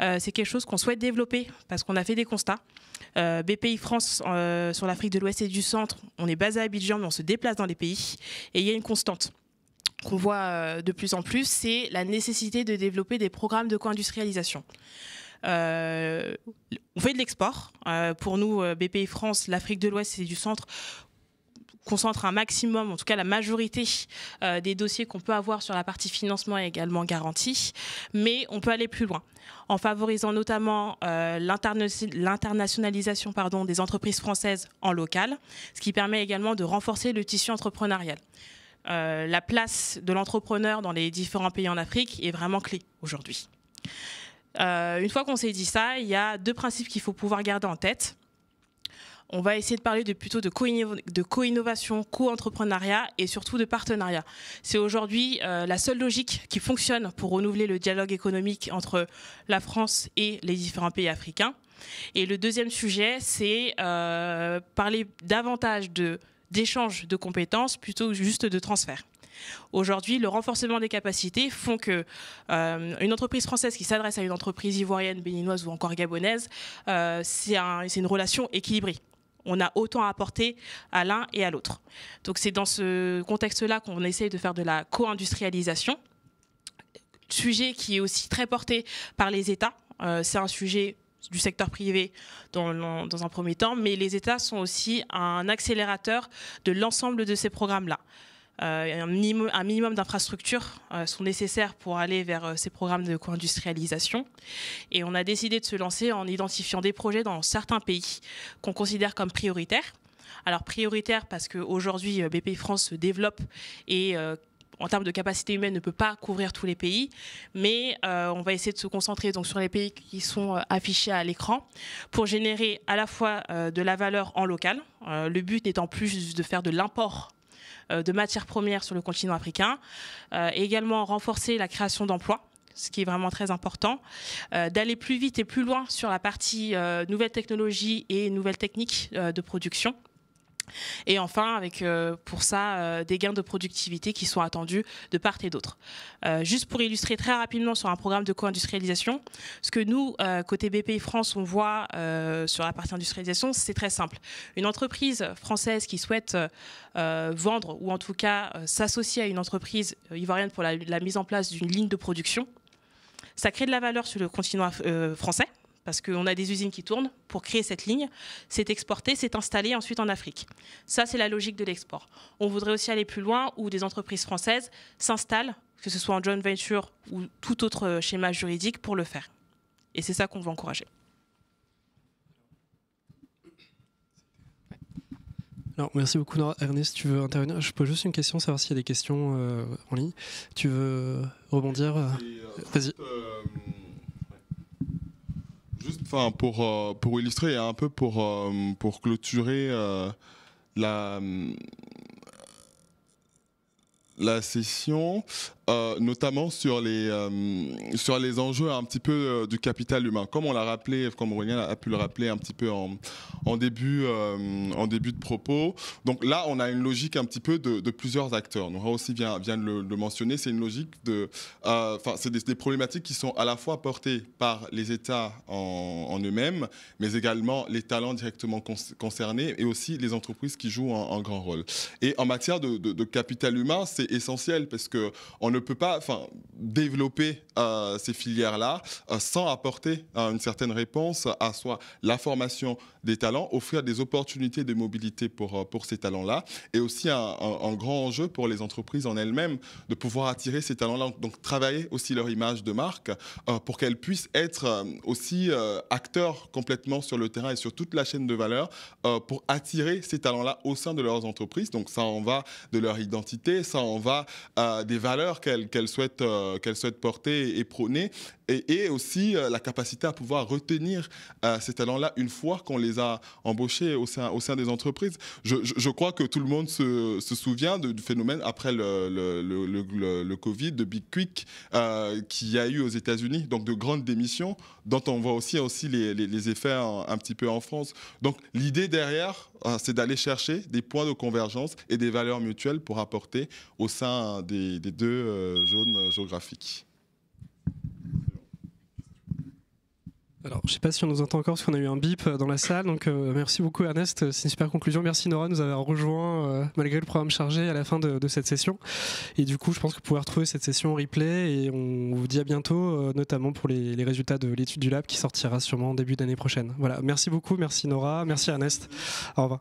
S3: Euh, c'est quelque chose qu'on souhaite développer parce qu'on a fait des constats. Euh, BPI France sur l'Afrique de l'Ouest et du Centre, on est basé à Abidjan, mais on se déplace dans les pays et il y a une constante qu'on voit de plus en plus, c'est la nécessité de développer des programmes de co-industrialisation. on fait de l'export. pour nous, BPI France, l'Afrique de l'Ouest et du Centre concentre un maximum, en tout cas la majorité euh, des dossiers qu'on peut avoir sur la partie financement est également garantie, mais on peut aller plus loin en favorisant notamment euh, l'internationalisation des entreprises françaises en local, ce qui permet également de renforcer le tissu entrepreneurial. Euh, la place de l'entrepreneur dans les différents pays en Afrique est vraiment clé aujourd'hui. une fois qu'on s'est dit ça, il y a deux principes qu'il faut pouvoir garder en tête on va essayer de parler plutôt de co-innovation, co innovation co entrepreneuriat et surtout de partenariat. C'est aujourd'hui euh, la seule logique qui fonctionne pour renouveler le dialogue économique entre la France et les différents pays africains. Et le deuxième sujet, c'est euh, parler davantage d'échanges de, compétences plutôt que juste de transferts. Aujourd'hui, le renforcement des capacités font que euh, une entreprise française qui s'adresse à une entreprise ivoirienne, béninoise ou encore gabonaise, c'est une relation équilibrée on a autant à apporter à l'un et à l'autre. Donc c'est dans ce contexte-là qu'on essaye de faire de la co-industrialisation, sujet qui est aussi très porté par les États. Euh, c'est un sujet du secteur privé dans un premier temps, mais les États sont aussi un accélérateur de l'ensemble de ces programmes-là. Euh, un minimum, d'infrastructures euh, sont nécessaires pour aller vers euh, ces programmes de co-industrialisation. Et on a décidé de se lancer en identifiant des projets dans certains pays qu'on considère comme prioritaires. Alors prioritaires parce qu'aujourd'hui, BP France se développe et en termes de capacité humaine, ne peut pas couvrir tous les pays, mais on va essayer de se concentrer donc sur les pays qui sont affichés à l'écran pour générer à la fois de la valeur en local, le but n'étant plus de faire de l'import euh, de matières premières sur le continent africain, euh, et également renforcer la création d'emplois ce qui est vraiment très important, euh, d'aller plus vite et plus loin sur la partie nouvelles technologies et nouvelles techniques de production. Et enfin, avec euh, pour ça euh, des gains de productivité qui sont attendus de part et d'autre. Euh, juste pour illustrer très rapidement sur un programme de co-industrialisation, ce que nous, côté BPI France, on voit sur la partie industrialisation, c'est très simple. Une entreprise française qui souhaite vendre ou en tout cas s'associer à une entreprise ivoirienne pour la mise en place d'une ligne de production, ça crée de la valeur sur le continent français parce qu'on a des usines qui tournent pour créer cette ligne. C'est exporté, c'est installé ensuite en Afrique. Ça, c'est la logique de l'export. On voudrait aussi aller plus loin où des entreprises françaises s'installent, que ce soit en joint venture ou tout autre schéma juridique, pour le faire. Et c'est ça qu'on veut encourager.
S1: Alors, merci beaucoup Ernest, tu veux intervenir Je pose juste une question, savoir s'il y a des questions euh, en ligne. Tu veux rebondir euh, Vas-y. Euh,
S2: enfin pour euh, pour illustrer un peu pour euh, pour clôturer euh, la la session. Euh, notamment sur les, euh, sur les enjeux un petit peu euh, du capital humain. Comme on l'a rappelé, comme Aurélien a pu le rappeler un petit peu en, en début, en début de propos. Donc là, on a une logique un petit peu de, plusieurs acteurs. Nora aussi vient, de le, mentionner, c'est une logique de... Enfin, c'est des, problématiques qui sont à la fois portées par les États en, eux-mêmes, mais également les talents directement concernés et aussi les entreprises qui jouent un, grand rôle. Et en matière de, capital humain, c'est essentiel parce que ne peut pas enfin, développer euh, ces filières-là euh, sans apporter euh, une certaine réponse à soit la formation des talents, offrir des opportunités de mobilité pour, pour ces talents-là, et aussi un, un, grand enjeu pour les entreprises en elles-mêmes de pouvoir attirer ces talents-là, donc travailler aussi leur image de marque pour qu'elles puissent être aussi acteurs complètement sur le terrain et sur toute la chaîne de valeur pour attirer ces talents-là au sein de leurs entreprises. Donc ça en va de leur identité, ça en va des valeurs qu'elle souhaite, euh, qu'elle souhaite porter et prôner et, aussi euh, la capacité à pouvoir retenir euh, ces talents-là une fois qu'on les a embauchés au sein, des entreprises. Je, crois que tout le monde se, souvient du phénomène après le, Covid, de Big Quick, euh, qu'il y a eu aux États-Unis, donc de grandes démissions, dont on voit aussi, aussi les, effets un, petit peu en France. Donc l'idée derrière, c'est d'aller chercher des points de convergence et des valeurs mutuelles pour apporter au sein des, des deux zones géographiques.
S1: Alors, je ne sais pas si on nous entend encore, parce qu'on a eu un bip euh, dans la salle. Donc, euh, merci beaucoup, Ernest. Euh, c'est une super conclusion. Merci, Nora, nous avoir rejoint euh, malgré le programme chargé à la fin de, de, cette session. Et du coup, je pense que vous pouvez retrouver cette session en replay. Et on vous dit à bientôt, notamment pour les, les résultats de l'étude du lab qui sortira sûrement début d'année prochaine. Voilà. Merci beaucoup. Merci, Nora. Merci, Ernest. Au revoir.